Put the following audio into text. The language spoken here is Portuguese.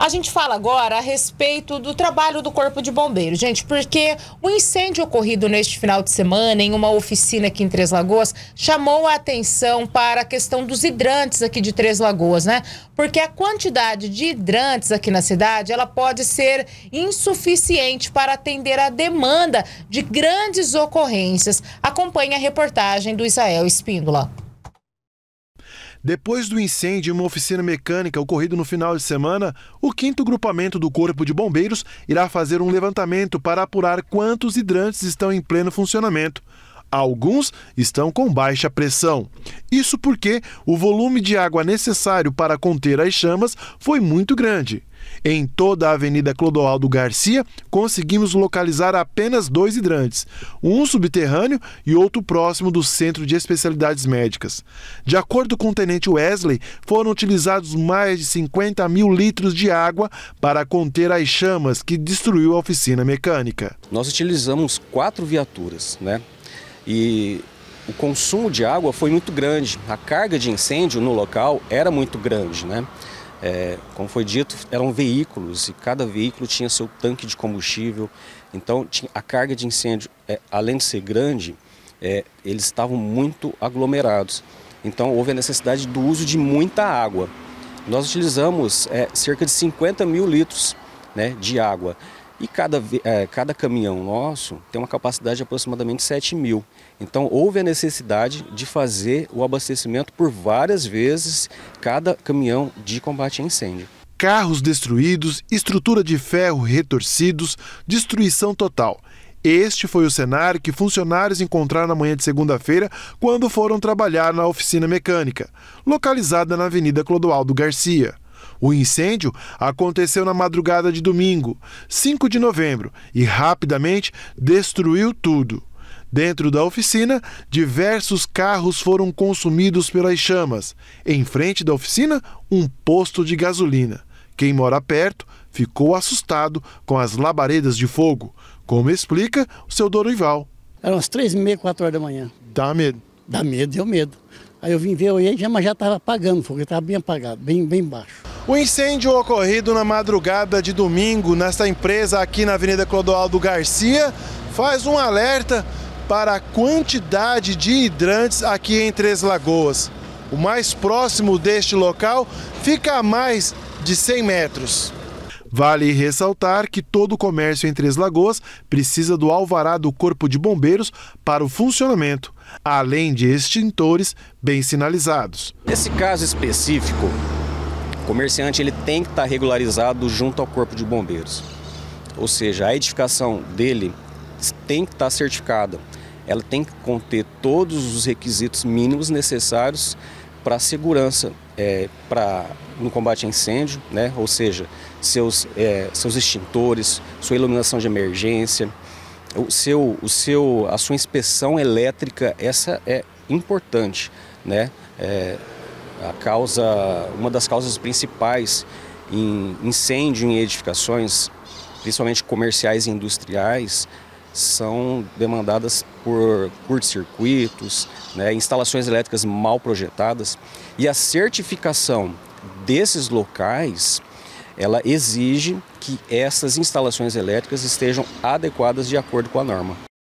A gente fala agora a respeito do trabalho do Corpo de Bombeiros, gente, porque o um incêndio ocorrido neste final de semana em uma oficina aqui em Três Lagoas chamou a atenção para a questão dos hidrantes aqui de Três Lagoas, né? Porque a quantidade de hidrantes aqui na cidade, ela pode ser insuficiente para atender a demanda de grandes ocorrências. Acompanhe a reportagem do Israel Espíndola. Depois do incêndio em uma oficina mecânica ocorrido no final de semana, o quinto grupamento do Corpo de Bombeiros irá fazer um levantamento para apurar quantos hidrantes estão em pleno funcionamento. Alguns estão com baixa pressão. Isso porque o volume de água necessário para conter as chamas foi muito grande. Em toda a Avenida Clodoaldo Garcia, conseguimos localizar apenas dois hidrantes, um subterrâneo e outro próximo do Centro de Especialidades Médicas. De acordo com o tenente Wesley, foram utilizados mais de 50 mil litros de água para conter as chamas que destruiu a oficina mecânica. Nós utilizamos quatro viaturas, né? e o consumo de água foi muito grande. A carga de incêndio no local era muito grande, né? É, como foi dito, eram veículos e cada veículo tinha seu tanque de combustível. Então, a carga de incêndio, é, além de ser grande, é, eles estavam muito aglomerados. Então, houve a necessidade do uso de muita água. Nós utilizamos é, cerca de 50 mil litros né, de água. E cada, é, cada caminhão nosso tem uma capacidade de aproximadamente 7 mil. Então houve a necessidade de fazer o abastecimento por várias vezes cada caminhão de combate a incêndio. Carros destruídos, estrutura de ferro retorcidos, destruição total. Este foi o cenário que funcionários encontraram na manhã de segunda-feira quando foram trabalhar na oficina mecânica, localizada na Avenida Clodoaldo Garcia. O incêndio aconteceu na madrugada de domingo, 5 de novembro, e rapidamente destruiu tudo. Dentro da oficina, diversos carros foram consumidos pelas chamas. Em frente da oficina, um posto de gasolina. Quem mora perto ficou assustado com as labaredas de fogo, como explica o seu Dorival. Eram umas três e meia, quatro horas da manhã. Dá medo? Dá medo, deu medo. Aí eu vim ver, eu mas já estava apagando o fogo, estava bem apagado, bem, bem baixo. O incêndio ocorrido na madrugada de domingo nesta empresa aqui na Avenida Clodoaldo Garcia faz um alerta para a quantidade de hidrantes aqui em Três Lagoas. O mais próximo deste local fica a mais de 100 metros. Vale ressaltar que todo o comércio em Três Lagoas precisa do alvará do Corpo de Bombeiros para o funcionamento, além de extintores bem sinalizados. Nesse caso específico, comerciante ele tem que estar tá regularizado junto ao Corpo de Bombeiros. Ou seja, a edificação dele tem que estar tá certificada. Ela tem que conter todos os requisitos mínimos necessários para a segurança é, para, no combate a incêndio, né? ou seja, seus, é, seus extintores, sua iluminação de emergência, o seu, o seu, a sua inspeção elétrica, essa é importante. Né? É, a causa, uma das causas principais em incêndio em edificações, principalmente comerciais e industriais, são demandadas por curtos-circuitos, né, instalações elétricas mal projetadas. E a certificação desses locais, ela exige que essas instalações elétricas estejam adequadas de acordo com a norma.